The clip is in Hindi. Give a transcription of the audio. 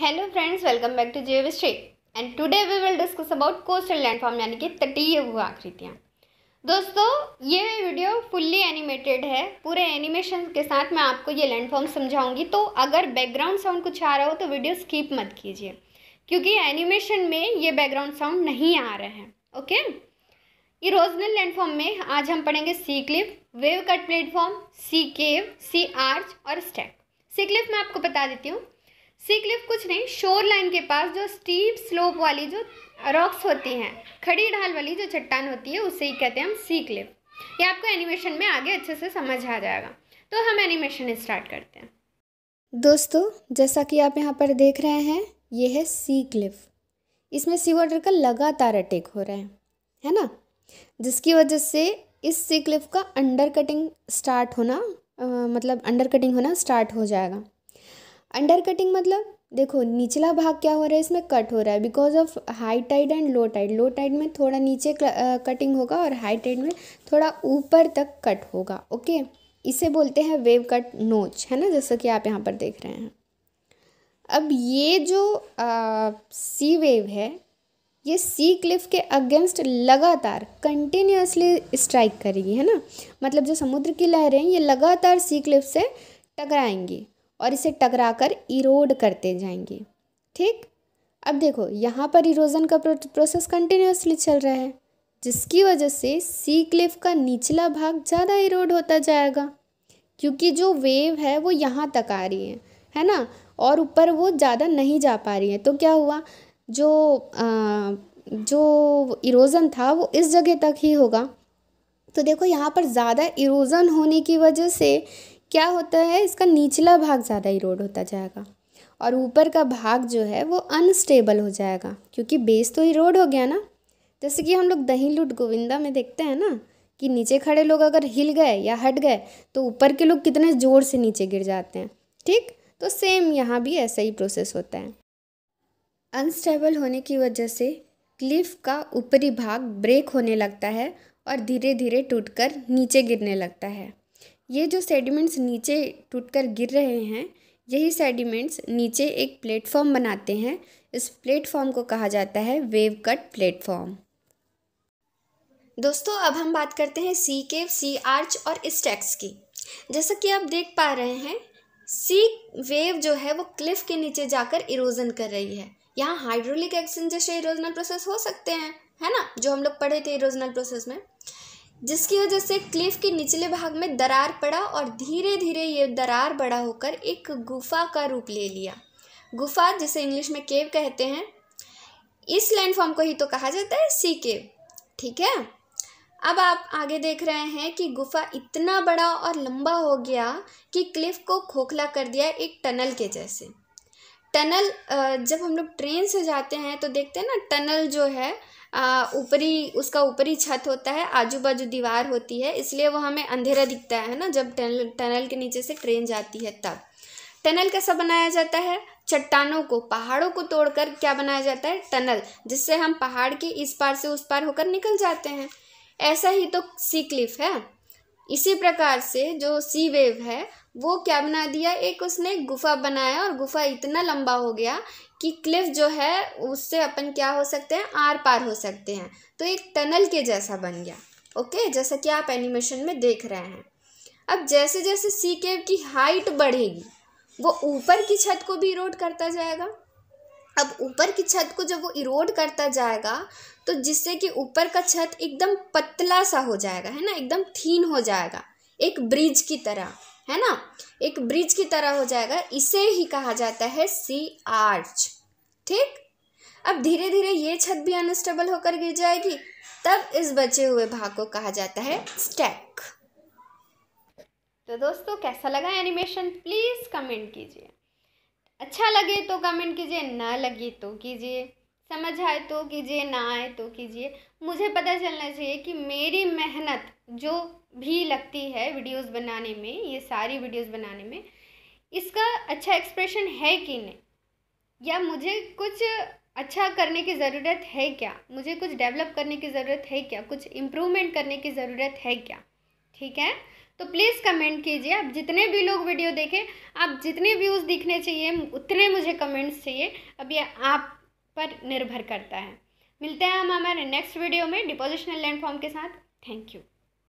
hello friends welcome back to Geovistry and today we will discuss about coastal landform यानी कि तटीय हुआ आकृतियाँ दोस्तों ये वीडियो फुल्ली एनिमेटेड है पूरे एनिमेशन के साथ मैं आपको ये लैंडफॉर्म समझाऊंगी तो अगर बैकग्राउंड साउंड कुछ आ रहा हो तो वीडियो स्किप मत कीजिए क्योंकि एनिमेशन में ये बैकग्राउंड साउंड नहीं आ रहा है ओके इरोजनल लैंडफॉर्म में आज हम पढ़ेंगे sea cliff wave cut platform sea cave sea arch और स्टैक सी क्लिप मैं आपको बता देती हूँ सी क्लिफ कुछ नहीं शोर लाइन के पास जो स्टीप स्लोप वाली जो रॉक्स होती हैं खड़ी ढाल वाली जो चट्टान होती है उसे ही कहते हैं हम सी क्लिफ ये आपको एनिमेशन में आगे अच्छे से समझ आ जाएगा तो हम एनिमेशन स्टार्ट करते हैं दोस्तों जैसा कि आप यहाँ पर देख रहे हैं ये है सी क्लिफ इसमें सी वाटर का लगातार अटैक हो रहा है है ना जिसकी वजह से इस सी क्लिफ का अंडर कटिंग स्टार्ट होना आ, मतलब अंडर कटिंग होना स्टार्ट हो जाएगा अंडर कटिंग मतलब देखो निचला भाग क्या हो रहा है इसमें कट हो रहा है because of high tide and low tide low tide में थोड़ा नीचे कटिंग होगा और हाई टाइड में थोड़ा ऊपर तक कट होगा ओके इसे बोलते हैं वेव कट नोच है ना जैसा कि आप यहाँ पर देख रहे हैं अब ये जो सी वेव है ये सी क्लिफ के अगेंस्ट लगातार कंटिन्यूसली स्ट्राइक करेगी है ना मतलब जो समुद्र की लहरें ये लगातार सी क्लिफ से टकराएंगी और इसे टकराकर इरोड करते जाएंगे ठीक अब देखो यहाँ पर इरोजन का प्रोसेस कंटिन्यूसली चल रहा है जिसकी वजह से सी क्लिफ का निचला भाग ज़्यादा इरोड होता जाएगा क्योंकि जो वेव है वो यहाँ तक आ रही है है ना और ऊपर वो ज़्यादा नहीं जा पा रही है तो क्या हुआ जो आ, जो इरोज़न था वो इस जगह तक ही होगा तो देखो यहाँ पर ज़्यादा इरोज़न होने की वजह से क्या होता है इसका निचला भाग ज़्यादा इरोड होता जाएगा और ऊपर का भाग जो है वो अनस्टेबल हो जाएगा क्योंकि बेस तो इरोड हो गया ना जैसे कि हम लोग दही लूट गोविंदा में देखते हैं ना कि नीचे खड़े लोग अगर हिल गए या हट गए तो ऊपर के लोग कितने ज़ोर से नीचे गिर जाते हैं ठीक तो सेम यहाँ भी ऐसा ही प्रोसेस होता है अनस्टेबल होने की वजह से क्लिफ का ऊपरी भाग ब्रेक होने लगता है और धीरे धीरे टूटकर नीचे गिरने लगता है ये जो सेडिमेंट्स नीचे टूटकर गिर रहे हैं यही सेडिमेंट्स नीचे एक प्लेटफॉर्म बनाते हैं इस प्लेटफॉर्म को कहा जाता है वेव कट प्लेटफॉर्म दोस्तों अब हम बात करते हैं सी केव सी आर्च और स्टैक्स की जैसा कि आप देख पा रहे हैं सी वेव जो है वो क्लिफ के नीचे जाकर इरोजन कर रही है यहाँ हाइड्रोलिक एक्शन जैसे इरोजनल प्रोसेस हो सकते हैं है ना जो हम लोग पढ़े थे इरोजनल प्रोसेस में जिसकी वजह से क्लिफ के निचले भाग में दरार पड़ा और धीरे धीरे ये दरार बड़ा होकर एक गुफा का रूप ले लिया गुफा जिसे इंग्लिश में केव कहते हैं इस लैंडफॉर्म को ही तो कहा जाता है सी केव ठीक है अब आप आगे देख रहे हैं कि गुफा इतना बड़ा और लंबा हो गया कि क्लिफ को खोखला कर दिया एक टनल के जैसे टनल जब हम लोग ट्रेन से जाते हैं तो देखते हैं ना टनल जो है ऊपरी उसका ऊपरी छत होता है आजू बाजू दीवार होती है इसलिए वो हमें अंधेरा दिखता है ना जब टनल टनल के नीचे से ट्रेन जाती है तब टनल कैसा बनाया जाता है चट्टानों को पहाड़ों को तोड़कर क्या बनाया जाता है टनल जिससे हम पहाड़ के इस पार से उस पार होकर निकल जाते हैं ऐसा ही तो सी क्लिफ है इसी प्रकार से जो सी वेव है वो क्या बना दिया एक उसने गुफा बनाया और गुफा इतना लंबा हो गया कि क्लिफ जो है उससे अपन क्या हो सकते हैं आर पार हो सकते हैं तो एक टनल के जैसा बन गया ओके जैसा कि आप एनिमेशन में देख रहे हैं अब जैसे जैसे सी केव की हाइट बढ़ेगी वो ऊपर की छत को भी इरोड करता जाएगा अब ऊपर की छत को जब वो इरोड करता जाएगा तो जिससे कि ऊपर का छत एकदम पतला सा हो जाएगा है ना एकदम थीन हो जाएगा एक ब्रिज की तरह है ना एक ब्रिज की तरह हो जाएगा इसे ही कहा जाता है सी आर्च ठीक अब धीरे धीरे ये छत भी अनस्टेबल होकर गिर जाएगी तब इस बचे हुए भाग को कहा जाता है स्टैक तो दोस्तों कैसा लगा एनिमेशन प्लीज़ कमेंट कीजिए अच्छा लगे तो कमेंट कीजिए ना लगे तो कीजिए समझ आए तो कीजिए ना आए तो कीजिए मुझे पता चलना चाहिए कि मेरी मेहनत जो भी लगती है वीडियोस बनाने में ये सारी वीडियोस बनाने में इसका अच्छा एक्सप्रेशन है कि नहीं या मुझे कुछ अच्छा करने की ज़रूरत है क्या मुझे कुछ डेवलप करने की ज़रूरत है क्या कुछ इम्प्रूवमेंट करने की ज़रूरत है क्या ठीक है तो प्लीज़ कमेंट कीजिए आप जितने भी लोग वीडियो देखें आप जितने व्यूज़ दिखने चाहिए उतने मुझे कमेंट्स चाहिए अब ये आप पर निर्भर करता है मिलते हैं हम हमारे नेक्स्ट वीडियो में डिपोजिशनल लैंडफॉर्म के साथ थैंक यू